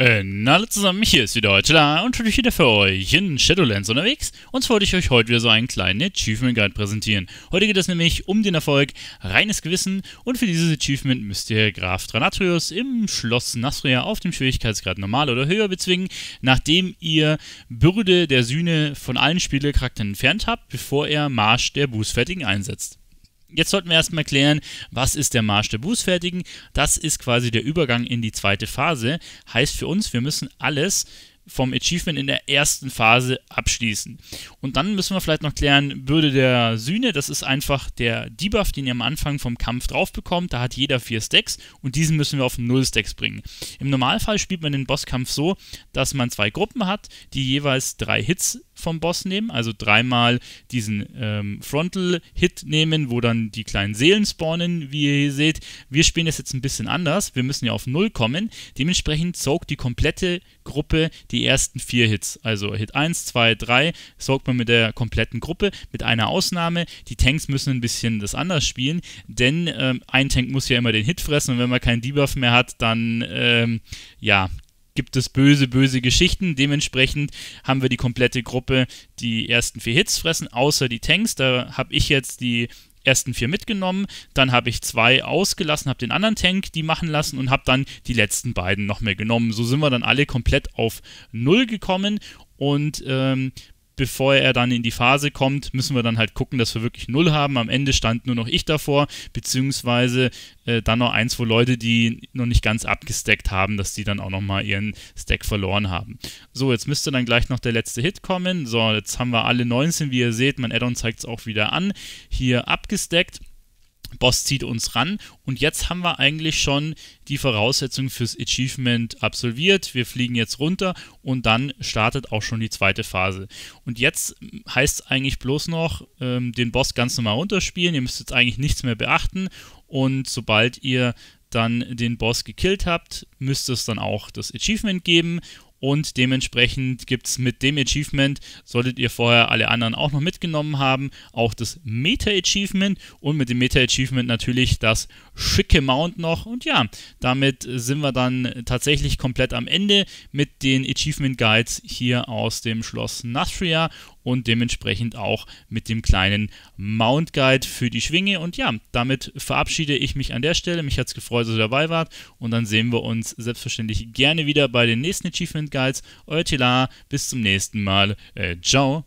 Und äh, alle zusammen, hier ist wieder heute da und natürlich wieder für euch in Shadowlands unterwegs. Und zwar wollte ich euch heute wieder so einen kleinen Achievement Guide präsentieren. Heute geht es nämlich um den Erfolg Reines Gewissen und für dieses Achievement müsst ihr Graf Dranatrius im Schloss Nasria auf dem Schwierigkeitsgrad normal oder höher bezwingen, nachdem ihr Bürde der Sühne von allen Spielercharakteren entfernt habt, bevor er Marsch der Bußfertigen einsetzt. Jetzt sollten wir erstmal klären, was ist der Marsch der Bußfertigen. Das ist quasi der Übergang in die zweite Phase. Heißt für uns, wir müssen alles vom Achievement in der ersten Phase abschließen. Und dann müssen wir vielleicht noch klären, Bürde der Sühne, das ist einfach der Debuff, den ihr am Anfang vom Kampf drauf bekommt. Da hat jeder vier Stacks und diesen müssen wir auf null Stacks bringen. Im Normalfall spielt man den Bosskampf so, dass man zwei Gruppen hat, die jeweils drei Hits vom Boss nehmen, also dreimal diesen ähm, Frontal-Hit nehmen, wo dann die kleinen Seelen spawnen, wie ihr hier seht. Wir spielen das jetzt ein bisschen anders. Wir müssen ja auf 0 kommen. Dementsprechend zogt die komplette Gruppe die ersten vier Hits. Also Hit 1, 2, 3 saugt man mit der kompletten Gruppe, mit einer Ausnahme. Die Tanks müssen ein bisschen das anders spielen, denn ähm, ein Tank muss ja immer den Hit fressen und wenn man keinen Debuff mehr hat, dann ähm, ja, gibt es böse, böse Geschichten. Dementsprechend haben wir die komplette Gruppe die ersten vier Hits fressen, außer die Tanks. Da habe ich jetzt die ersten vier mitgenommen, dann habe ich zwei ausgelassen, habe den anderen Tank die machen lassen und habe dann die letzten beiden noch mehr genommen. So sind wir dann alle komplett auf Null gekommen und ähm, bevor er dann in die Phase kommt, müssen wir dann halt gucken, dass wir wirklich null haben. Am Ende stand nur noch ich davor, beziehungsweise äh, dann noch eins, wo Leute, die noch nicht ganz abgesteckt haben, dass die dann auch nochmal ihren Stack verloren haben. So, jetzt müsste dann gleich noch der letzte Hit kommen. So, jetzt haben wir alle 19, wie ihr seht, mein Addon zeigt es auch wieder an. Hier abgesteckt. Boss zieht uns ran und jetzt haben wir eigentlich schon die Voraussetzung fürs Achievement absolviert. Wir fliegen jetzt runter und dann startet auch schon die zweite Phase. Und jetzt heißt es eigentlich bloß noch, ähm, den Boss ganz normal runterspielen. Ihr müsst jetzt eigentlich nichts mehr beachten und sobald ihr dann den Boss gekillt habt, müsst es dann auch das Achievement geben und dementsprechend gibt es mit dem Achievement, solltet ihr vorher alle anderen auch noch mitgenommen haben, auch das Meta-Achievement und mit dem Meta-Achievement natürlich das schicke Mount noch. Und ja, damit sind wir dann tatsächlich komplett am Ende mit den Achievement Guides hier aus dem Schloss Nathria und dementsprechend auch mit dem kleinen Mount Guide für die Schwinge. Und ja, damit verabschiede ich mich an der Stelle. Mich hat es gefreut, dass ihr dabei wart. Und dann sehen wir uns selbstverständlich gerne wieder bei den nächsten Achievement Guides. Euer Tila, bis zum nächsten Mal. Äh, ciao.